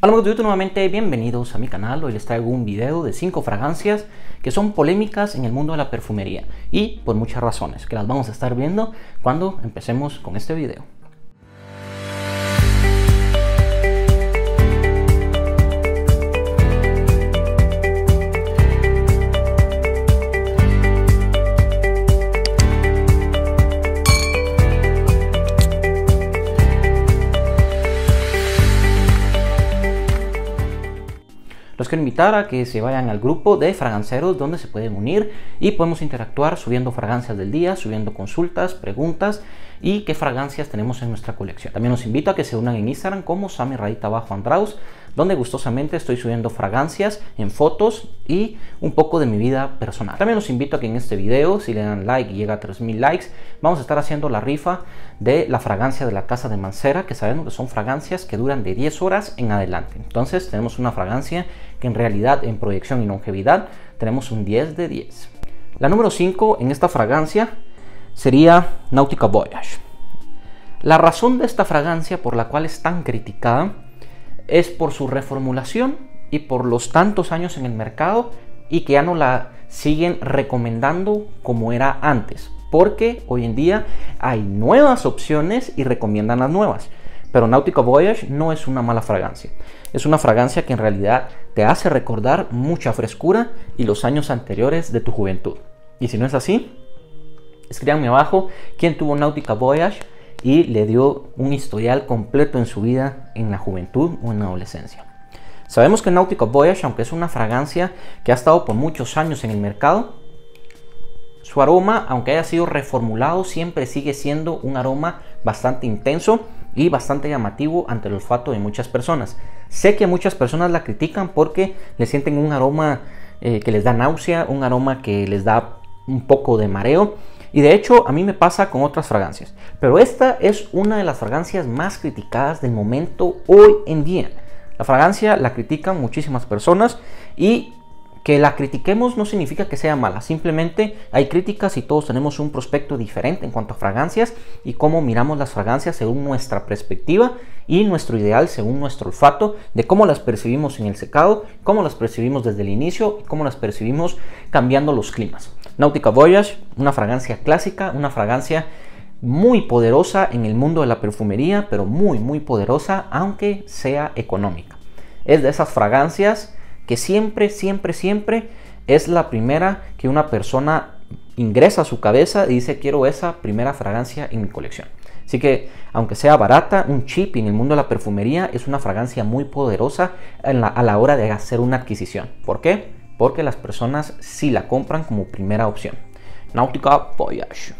Hola amigos de YouTube, nuevamente bienvenidos a mi canal. Hoy les traigo un video de 5 fragancias que son polémicas en el mundo de la perfumería y por muchas razones que las vamos a estar viendo cuando empecemos con este video. quiero invitar a que se vayan al grupo de fraganceros donde se pueden unir y podemos interactuar subiendo fragancias del día, subiendo consultas, preguntas y qué fragancias tenemos en nuestra colección. También los invito a que se unan en Instagram como Sammy Bajo Andraus donde gustosamente estoy subiendo fragancias en fotos y un poco de mi vida personal. También los invito a que en este video, si le dan like y llega a 3000 likes, vamos a estar haciendo la rifa de la fragancia de la casa de Mancera, que sabemos que son fragancias que duran de 10 horas en adelante. Entonces tenemos una fragancia que en realidad en proyección y longevidad tenemos un 10 de 10. La número 5 en esta fragancia sería Nautica Voyage. La razón de esta fragancia por la cual es tan criticada es por su reformulación y por los tantos años en el mercado y que ya no la siguen recomendando como era antes. Porque hoy en día hay nuevas opciones y recomiendan las nuevas. Pero Nautica Voyage no es una mala fragancia. Es una fragancia que en realidad te hace recordar mucha frescura y los años anteriores de tu juventud. Y si no es así, escríbanme abajo quién tuvo Nautica Voyage y le dio un historial completo en su vida en la juventud o en la adolescencia. Sabemos que Náutico Voyage, aunque es una fragancia que ha estado por muchos años en el mercado, su aroma, aunque haya sido reformulado, siempre sigue siendo un aroma bastante intenso y bastante llamativo ante el olfato de muchas personas. Sé que muchas personas la critican porque le sienten un aroma eh, que les da náusea, un aroma que les da un poco de mareo, y de hecho a mí me pasa con otras fragancias. Pero esta es una de las fragancias más criticadas del momento hoy en día. La fragancia la critican muchísimas personas y que la critiquemos no significa que sea mala, simplemente hay críticas y todos tenemos un prospecto diferente en cuanto a fragancias y cómo miramos las fragancias según nuestra perspectiva y nuestro ideal según nuestro olfato, de cómo las percibimos en el secado, cómo las percibimos desde el inicio y cómo las percibimos cambiando los climas. Nautica Voyage, una fragancia clásica, una fragancia muy poderosa en el mundo de la perfumería, pero muy, muy poderosa, aunque sea económica. Es de esas fragancias que siempre, siempre, siempre es la primera que una persona ingresa a su cabeza y dice quiero esa primera fragancia en mi colección. Así que aunque sea barata, un chip en el mundo de la perfumería es una fragancia muy poderosa a la hora de hacer una adquisición. ¿Por qué? porque las personas sí la compran como primera opción. Nautica Voyage.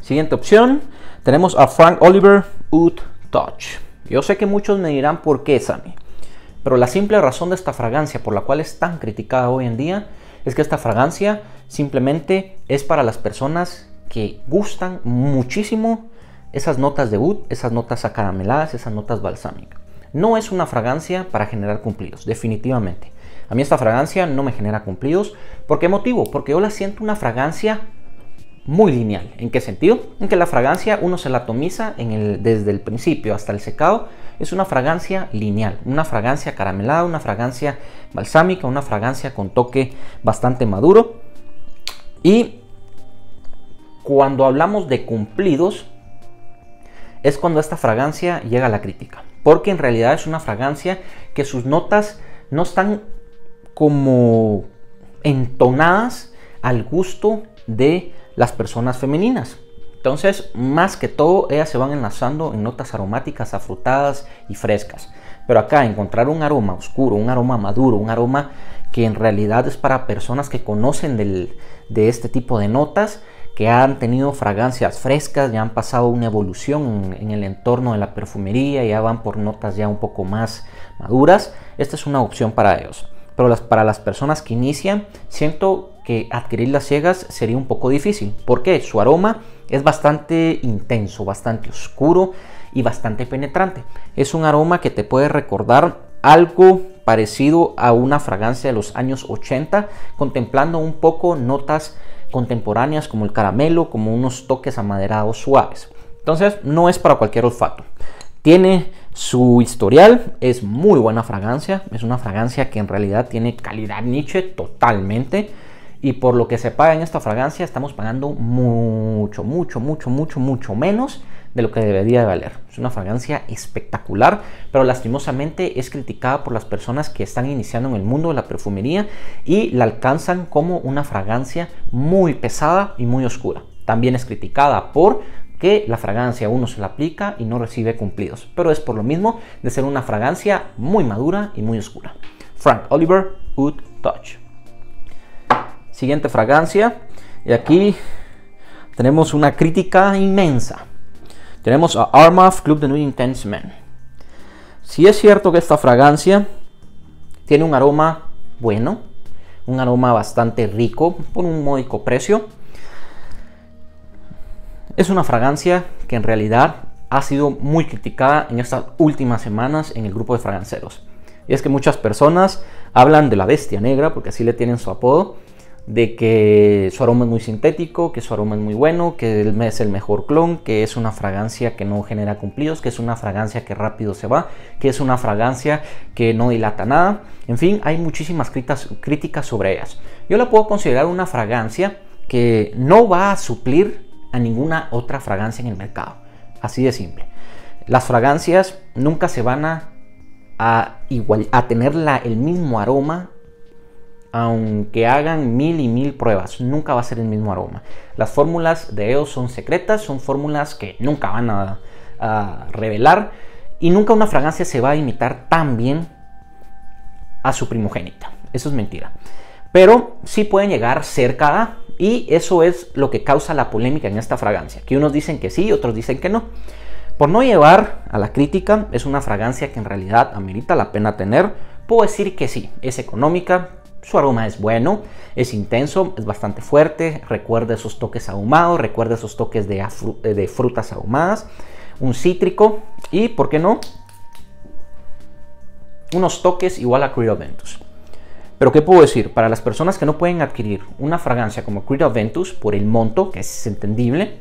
Siguiente opción, tenemos a Frank Oliver Wood Touch. Yo sé que muchos me dirán por qué, Sammy, pero la simple razón de esta fragancia por la cual es tan criticada hoy en día es que esta fragancia simplemente es para las personas que gustan muchísimo esas notas de wood, esas notas acarameladas, esas notas balsámicas. No es una fragancia para generar cumplidos, definitivamente. A mí esta fragancia no me genera cumplidos. ¿Por qué motivo? Porque yo la siento una fragancia muy lineal. ¿En qué sentido? En que la fragancia uno se la atomiza desde el principio hasta el secado. Es una fragancia lineal, una fragancia caramelada, una fragancia balsámica, una fragancia con toque bastante maduro. Y cuando hablamos de cumplidos, es cuando esta fragancia llega a la crítica. Porque en realidad es una fragancia que sus notas no están como entonadas al gusto de las personas femeninas. Entonces, más que todo, ellas se van enlazando en notas aromáticas, afrutadas y frescas. Pero acá encontrar un aroma oscuro, un aroma maduro, un aroma que en realidad es para personas que conocen del, de este tipo de notas, que han tenido fragancias frescas, ya han pasado una evolución en, en, el entorno de la perfumería, ya van por notas ya un poco más maduras, esta es una opción para ellos pero las, para las personas que inician, siento que adquirir las ciegas sería un poco difícil, porque su aroma es bastante intenso, bastante oscuro y bastante penetrante. Es un aroma que te puede recordar algo parecido a una fragancia de los años 80, contemplando un poco notas contemporáneas como el caramelo, como unos toques amaderados suaves. Entonces, no es para cualquier olfato. Tiene su historial, es muy buena fragancia, es una fragancia que en realidad tiene calidad niche totalmente. Y por lo que se paga en esta fragancia estamos pagando mucho, mucho, mucho, mucho, mucho menos de lo que debería de valer. Es una fragancia espectacular, pero lastimosamente es criticada por las personas que están iniciando en el mundo de la perfumería y la alcanzan como una fragancia muy pesada y muy oscura. También es criticada por que la fragancia uno se la aplica y no recibe cumplidos, pero es por lo mismo de ser una fragancia muy madura y muy oscura. Frank Oliver Wood Touch. Siguiente fragancia, y aquí tenemos una crítica inmensa. Tenemos a Armaf Club de New Intense Men. Si es cierto que esta fragancia tiene un aroma bueno, un aroma bastante rico por un módico precio, es una fragancia que en realidad ha sido muy criticada en estas últimas semanas en el grupo de fraganceros. Y es que muchas personas hablan de la bestia negra, porque así le tienen su apodo, de que su aroma es muy sintético, que su aroma es muy bueno, que es el mejor clon, que es una fragancia que no genera cumplidos, que es una fragancia que rápido se va, que es una fragancia que no dilata nada. En fin, hay muchísimas críticas sobre ellas. Yo la puedo considerar una fragancia que no va a suplir a ninguna otra fragancia en el mercado. Así de simple. Las fragancias nunca se van a, igual, a tener la, el mismo aroma aunque hagan mil y mil pruebas, nunca va a ser el mismo aroma. Las fórmulas de EOS son secretas, son fórmulas que nunca van a, a, revelar y nunca una fragancia se va a imitar tan bien a su primogénita. Eso es mentira. Pero sí pueden llegar cerca a, y eso es lo que causa la polémica en esta fragancia, que unos dicen que sí, otros dicen que no. Por no llevar a la crítica, es una fragancia que en realidad amerita la pena tener. Puedo decir que sí, es económica, su aroma es bueno, es intenso, es bastante fuerte, recuerda esos toques ahumados, recuerda esos toques de, frutas ahumadas, un cítrico y, ¿por qué no? Unos toques igual a Creole Ventus. Pero ¿qué puedo decir? Para las personas que no pueden adquirir una fragancia como Creed Aventus por el monto, que es entendible,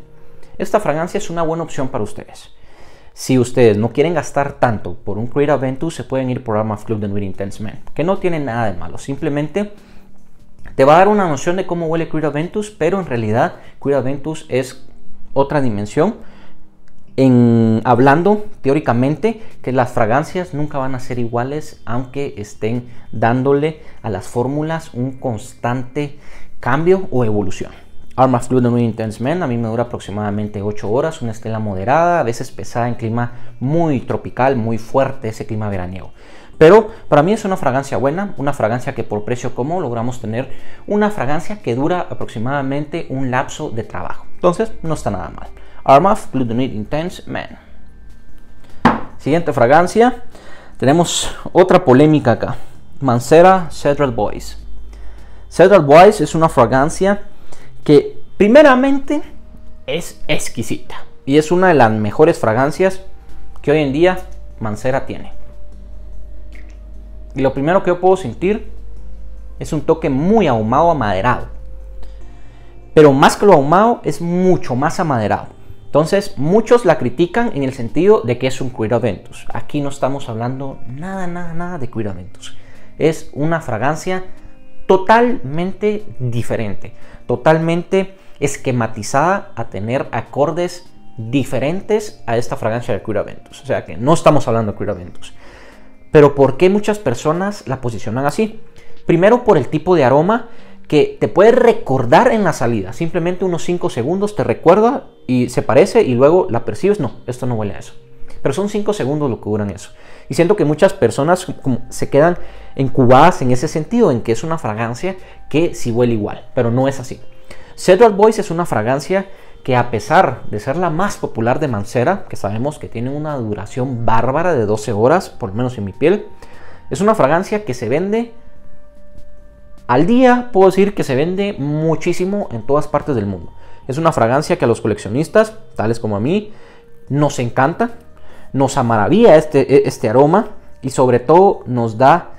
esta fragancia es una buena opción para ustedes. Si ustedes no quieren gastar tanto por un Creed Aventus, se pueden ir por of Club de Nuit Intense Men, que no tiene nada de malo, simplemente te va a dar una noción de cómo huele Creed Aventus, pero en realidad Creed Aventus es otra dimensión en, hablando teóricamente que las fragancias nunca van a ser iguales aunque estén dándole a las fórmulas un constante cambio o evolución. Arma Fluid de Muy Intense Men a mí me dura aproximadamente 8 horas, una estela moderada, a veces pesada en clima muy tropical, muy fuerte, ese clima veraniego. Pero para mí es una fragancia buena, una fragancia que por precio como logramos tener una fragancia que dura aproximadamente un lapso de trabajo. Entonces no está nada mal. Armaf Blue Intense Man. Siguiente fragancia. Tenemos otra polémica acá. Mancera Cedral Boys. Cedral Boys es una fragancia que primeramente es exquisita. Y es una de las mejores fragancias que hoy en día Mancera tiene. Y lo primero que yo puedo sentir es un toque muy ahumado, amaderado. Pero más que lo ahumado, es mucho más amaderado. Entonces, muchos la critican en el sentido de que es un Aventus. Aquí no estamos hablando nada, nada, nada de Aventus. Es una fragancia totalmente diferente, totalmente esquematizada a tener acordes diferentes a esta fragancia de Aventus. O sea que no estamos hablando de Aventus. Pero ¿por qué muchas personas la posicionan así? Primero por el tipo de aroma que te puede recordar en la salida. Simplemente unos 5 segundos te recuerda y se parece y luego la percibes. No, esto no huele a eso. Pero son 5 segundos lo que duran eso. Y siento que muchas personas se quedan encubadas en ese sentido, en que es una fragancia que si huele igual, pero no es así. Cedral Boys es una fragancia que a pesar de ser la más popular de Mancera, que sabemos que tiene una duración bárbara de 12 horas, por lo menos en mi piel, es una fragancia que se vende al día puedo decir que se vende muchísimo en todas partes del mundo. Es una fragancia que a los coleccionistas, tales como a mí, nos encanta, nos amaravilla este, e, este aroma y sobre todo nos da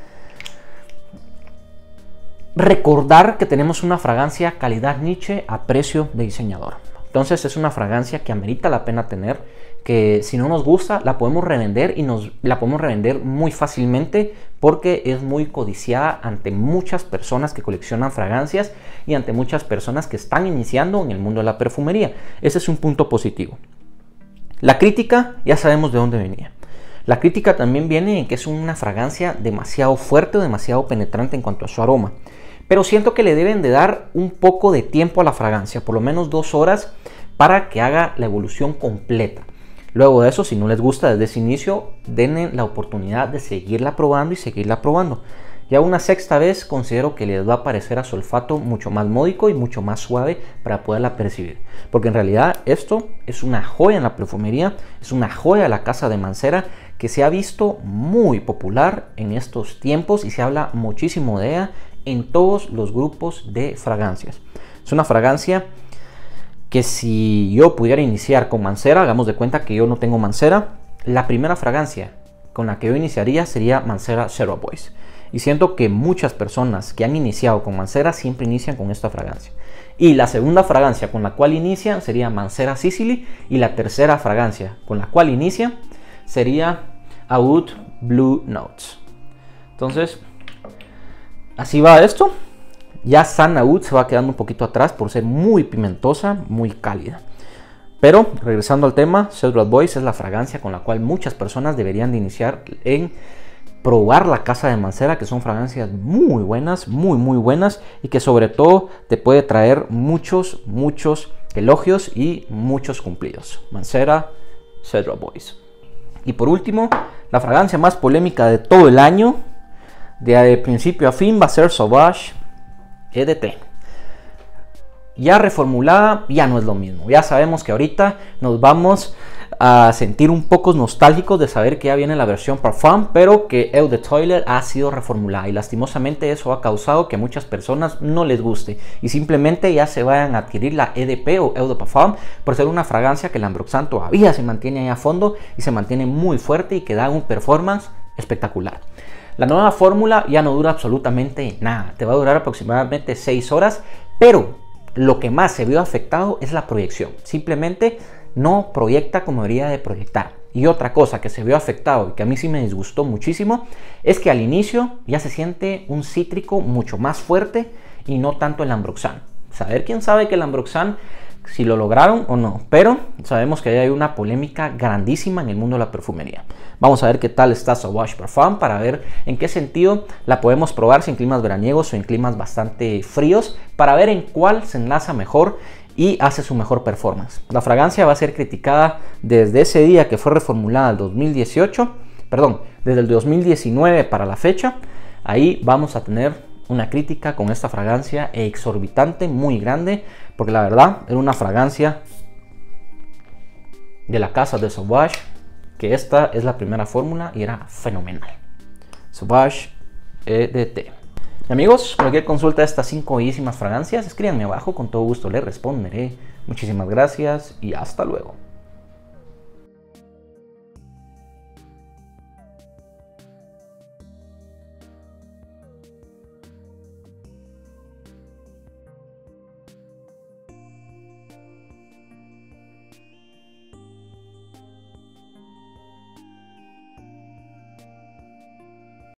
recordar que tenemos una fragancia calidad Nietzsche a precio de diseñador. Entonces es una fragancia que amerita la pena tener, que si no nos gusta la podemos revender y nos la podemos revender muy fácilmente porque es muy codiciada ante muchas personas que coleccionan fragancias y ante muchas personas que están iniciando en el mundo de la perfumería. Ese es un punto positivo. La crítica ya sabemos de dónde venía. La crítica también viene en que es una fragancia demasiado fuerte o demasiado penetrante en cuanto a su aroma. Pero siento que le deben de dar un poco de tiempo a la fragancia, por lo menos dos horas, para que haga la evolución completa. Luego de eso, si no les gusta desde ese inicio, denle la oportunidad de seguirla probando y seguirla probando. Ya una sexta vez considero que les va a parecer a su olfato mucho más módico y mucho más suave para poderla percibir. Porque en realidad esto es una joya en la perfumería, es una joya de la casa de Mancera que se ha visto muy popular en estos tiempos y se habla muchísimo de ella en todos los grupos de fragancias. Es una fragancia que si yo pudiera iniciar con mancera, hagamos de cuenta que yo no tengo mancera, la primera fragancia con la que yo iniciaría sería Mancera Zero Boys. Y siento que muchas personas que han iniciado con Mancera siempre inician con esta fragancia. Y la segunda fragancia con la cual inician sería Mancera Sicily. Y la tercera fragancia con la cual inician sería Oud Blue Notes. Entonces, Así va esto. Ya Sanaud se va quedando un poquito atrás por ser muy pimentosa, muy cálida. Pero regresando al tema, cedro Boys es la fragancia con la cual muchas personas deberían de iniciar en probar la casa de mancera, que son fragancias muy buenas, muy muy buenas y que sobre todo te puede traer muchos, muchos elogios y muchos cumplidos. Mancera, cedro Boys. Y por último, la fragancia más polémica de todo el año, de principio a fin va a ser Sauvage EDT. Ya reformulada, ya no es lo mismo. Ya sabemos que ahorita nos vamos a sentir un poco nostálgicos de saber que ya viene la versión Parfum, pero que Eau de ha sido reformulada y lastimosamente eso ha causado que a muchas personas no les guste y simplemente ya se vayan a adquirir la EDP o Eau de Parfum por ser una fragancia que el Ambroxan todavía se mantiene ahí a fondo y se mantiene muy fuerte y que da un performance espectacular. La nueva fórmula ya no dura absolutamente nada, te va a durar aproximadamente 6 horas, pero lo que más se vio afectado es la proyección. Simplemente no proyecta como debería de proyectar. Y otra cosa que se vio afectado y que a mí sí me disgustó muchísimo es que al inicio ya se siente un cítrico mucho más fuerte y no tanto el ambroxán. Saber quién sabe que el ambroxan si lo lograron o no, pero sabemos que hay una polémica grandísima en el mundo de la perfumería. Vamos a ver qué tal está Sauvage Parfum para ver en qué sentido la podemos probar, si en climas veraniegos o en climas bastante fríos, para ver en cuál se enlaza mejor y hace su mejor performance. La fragancia va a ser criticada desde ese día que fue reformulada el 2018, perdón, desde el 2019 para la fecha. Ahí vamos a tener una crítica con esta fragancia exorbitante, muy grande, porque la verdad era una fragancia de la casa de Sauvage, que esta es la primera fórmula y era fenomenal. Sauvage EDT. Y amigos, cualquier consulta de estas 5 bellísimas fragancias, escríbanme abajo, con todo gusto les responderé. Muchísimas gracias y hasta luego.